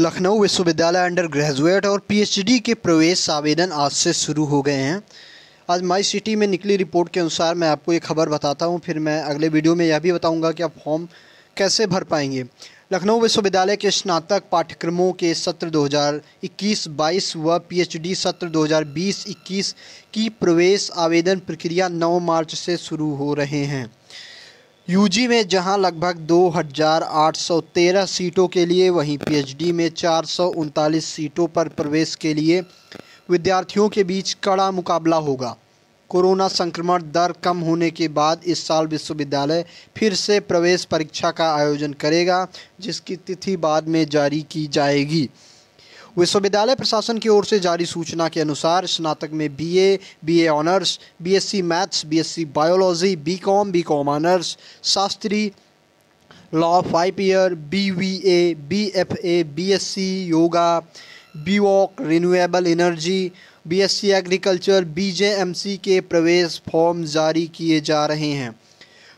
लखनऊ विश्वविद्यालय under graduate और PhD के प्रवेश आवेदन आज से शुरू हो गए हैं आज माई सिटी में निकली रिपोर्ट के अनुसार मैं आपको ये खबर बताता हूँ फिर मैं अगले वीडियो में यह भी बताऊँगा कि आप फॉर्म कैसे भर पाएंगे लखनऊ विश्वविद्यालय के स्नातक पाठ्यक्रमों के सत्र 2021-22 व पीएचडी सत्र 2020-21 की प्रवेश आवेदन प्रक्रिया 9 मार्च से शुरू हो रहे हैं यूजी में जहां लगभग 2,813 सीटों के लिए वहीं पीएचडी में चार सीटों पर प्रवेश के लिए विद्यार्थियों के बीच कड़ा मुकाबला होगा कोरोना संक्रमण दर कम होने के बाद इस साल विश्वविद्यालय फिर से प्रवेश परीक्षा का आयोजन करेगा जिसकी तिथि बाद में जारी की जाएगी विश्वविद्यालय प्रशासन की ओर से जारी सूचना के अनुसार स्नातक में BA, BA honours BSc maths BSc biology BCom, BCom honours Shastri law five year B V A B F A B S C yoga B Voc renewable energy B S C agriculture B J M C के प्रवेश form जारी किए जा रहे हैं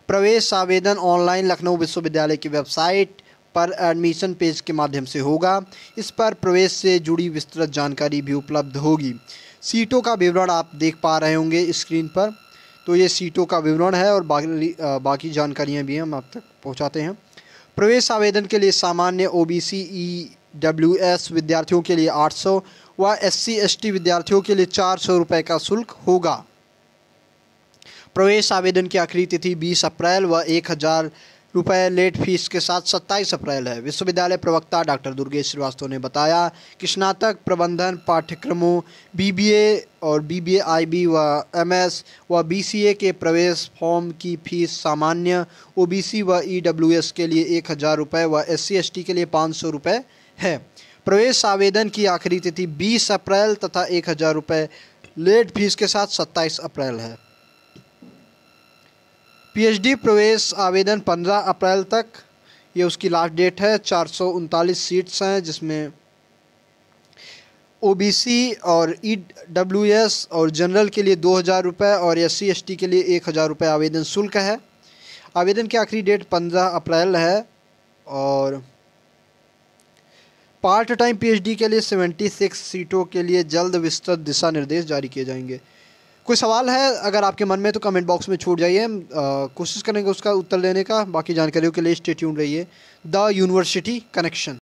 प्रवेश आवेदन online Lucknow विश्वविद्यालय की वेबसाइट पर एडमिशन पेज के माध्यम से होगा इस पर प्रवेश से जुड़ी विस्तृत जानकारी भी उपलब्ध होगी सीटों का विवरण आप देख पा रहे होंगे स्क्रीन पर तो ये सीटों का विवरण है और बाकी बाकी जानकारियाँ भी हम आप तक पहुँचाते हैं प्रवेश आवेदन के लिए सामान्य O B C E W S विद्यार्थियों के लिए आठ व एस सी एस टी विद्यार्थियों के लिए चार सौ रुपये का शुल्क होगा प्रवेश आवेदन की आखिरी तिथि 20 अप्रैल व एक हज़ार रुपए लेट फीस के साथ 27 अप्रैल है विश्वविद्यालय प्रवक्ता डॉक्टर दुर्गेश श्रीवास्तव ने बताया कि स्नातक प्रबंधन पाठ्यक्रमों बीबीए और बीबीए आईबी व एमएस व बीसीए के प्रवेश फॉर्म की फीस सामान्य ओबीसी व ईडब्ल्यूएस के लिए एक हज़ार रुपये व एस सी के लिए पाँच सौ रुपये है प्रवेश आवेदन की आखिरी तिथि बीस अप्रैल तथा एक हज़ार रुपये लेट फीस के साथ सत्ताईस अप्रैल है पीएचडी प्रवेश आवेदन 15 अप्रैल तक ये उसकी लास्ट डेट है चार सीट्स हैं जिसमें ओबीसी और ई e और जनरल के लिए दो हज़ार रुपये और एस सी के लिए एक हज़ार रुपये आवेदन शुल्क है आवेदन की आखिरी डेट पंद्रह अप्रैल है और पार्ट टाइम पीएचडी के लिए सेवेंटी सिक्स सीटों के लिए जल्द विस्तृत दिशा निर्देश जारी किए जाएंगे कोई सवाल है अगर आपके मन में तो कमेंट बॉक्स में छोड़ जाइए कोशिश करेंगे उसका उत्तर लेने का बाकी जानकारियों के लिए स्टेट्यून रहिए द यूनिवर्सिटी कनेक्शन